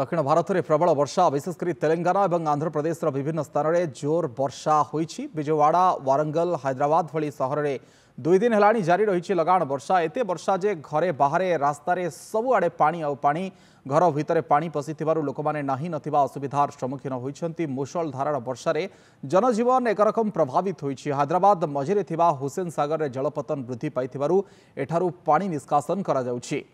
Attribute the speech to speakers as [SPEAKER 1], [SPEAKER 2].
[SPEAKER 1] দক্ষিণ ভারতের প্রবল বর্ষা বিশেষ করে তেলেঙ্গানা এবং আন্ধ্রপ্রদেশের বিভিন্ন স্থানের জোর বর্ষা হয়েছে বিজয়ওয়াড়া ওয়ারঙ্গল হায়দ্রাবাদ ভি সহরের দুই দিন হল জারি রয়েছে লগাণ বর্ষা এতে বর্ষা যে ঘরে বাহারে রাস্তার সবুআড়ে পা আপনি ঘর ভিতরে পা পশিবার লোক নাহি নসুবিধার সম্মুখীন হয়েছেন মুষলধারার বর্ষার জনজীবন একরকম প্রভাবিত হয়েছে হায়দ্রাবাদ মঝিরে হুসেন সাগরের জলপতন বৃদ্ধি পাই এঠার পা নিষ্কাশন করা যাচ্ছে